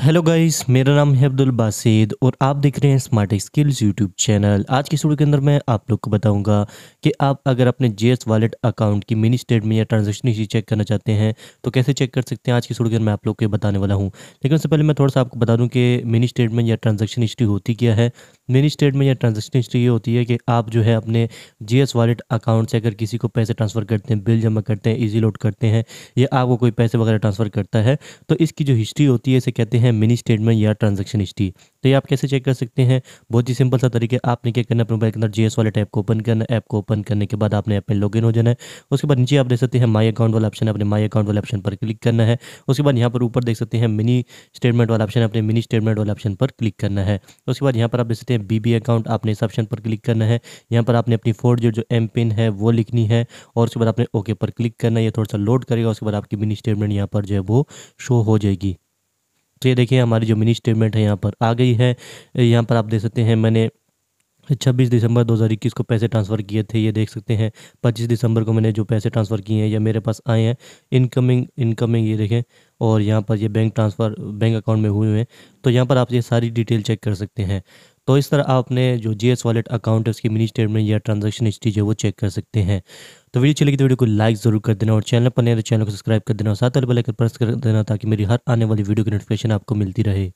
hello guys मेरा नाम है अब्दुल बासिद और आप देख रहे हैं स्मार्ट स्किल्स यूट्यूब चैनल आज की स्टूडियो के अंदर मैं आप लोग को बताऊंगा कि आप अगर अपने एस वॉलेट अकाउंट की मिनी स्टेटमेंट या ट्रांजेक्शन हिस्ट्री चेक करना चाहते हैं तो कैसे चेक कर सकते हैं आज की स्टूडियो के अंदर मैं आप लोग को बताने वाला हूँ लेकिन उससे पहले मैं थोड़ा सा आपको बता दूँ कि मिनी स्टेटमेंट या ट्रांजेक्शन हिस्ट्री होती क्या है मिनी स्टेट में ट्रांजेक्शन हिस्ट्री ये होती है कि आप जो है अपने जी एस वॉलेट अकाउंट से अगर किसी को पैसे ट्रांसफ़र करते हैं बिल जमा करते हैं ईजी लोड करते हैं या आपको कोई पैसे वगैरह ट्रांसफ़र करता है तो इसकी जो हिस्ट्री होती है इसे कहते हैं मिनी स्टेटमेंट या ट्रांजेक्शन हिस्ट्री तो ये आप कैसे चेक कर सकते हैं बहुत ही सिंपल सा तरीके आपने क्या करना अपने मोबाइल के अंदर जीएस वाले ऐप को ओपन करना ऐप को ओपन करने के बाद आपने ऐप में लॉगिन हो जाना है उसके बाद नीचे आप देख सकते हैं माई अकाउंट वाला ऑप्शन अपने माई अकाउंट वाले ऑप्शन पर क्लिक करना है उसके बाद यहाँ पर ऊपर देख सकते हैं मिनी स्टेटमेंट वाला ऑप्शन अपने मिनी स्टेटमेंट वाले ऑप्शन पर क्लिक करना है उसके बाद यहाँ पर आप देख सकते हैं बी अकाउंट आपने इस ऑप्शन पर क्लिक करना है यहाँ पर आपने अपनी फोर जो एम पिन है वो लिखनी है और उसके बाद आपने ओके पर क्लिक करना है थोड़ा सा लोड करेगा उसके बाद आपकी मिनी स्टेटमेंट यहाँ पर जो है वो शो हो जाएगी तो ये देखिए हमारी जो मिनी स्टेटमेंट है यहाँ पर आ गई है यहाँ पर आप देख सकते हैं मैंने 26 दिसंबर 2021 को पैसे ट्रांसफ़र किए थे ये देख सकते हैं 25 दिसंबर को मैंने जो पैसे ट्रांसफ़र किए हैं या मेरे पास आए हैं इनकमिंग इनकमिंग ये देखें और यहाँ पर ये बैंक ट्रांसफ़र बैंक अकाउंट में हुए हैं तो यहाँ पर आप ये सारी डिटेल चेक कर सकते हैं तो इस तरह आप अपने जो जी एस वॉलेट अकाउंट है उसकी मिनी स्टेटमेंट या ट्रांजेक्शन हिस्ट्री जो वो चेक कर सकते हैं तो वीडियो चलेगी तो वीडियो को लाइक जरूर कर देना और चैनल पर नए तो चैनल को सब्सक्राइब कर देना और साथ बेल आइकन प्रेस कर देना ताकि मेरी हर आने वाली वीडियो की नोटिफिकेशन आपको मिलती रहे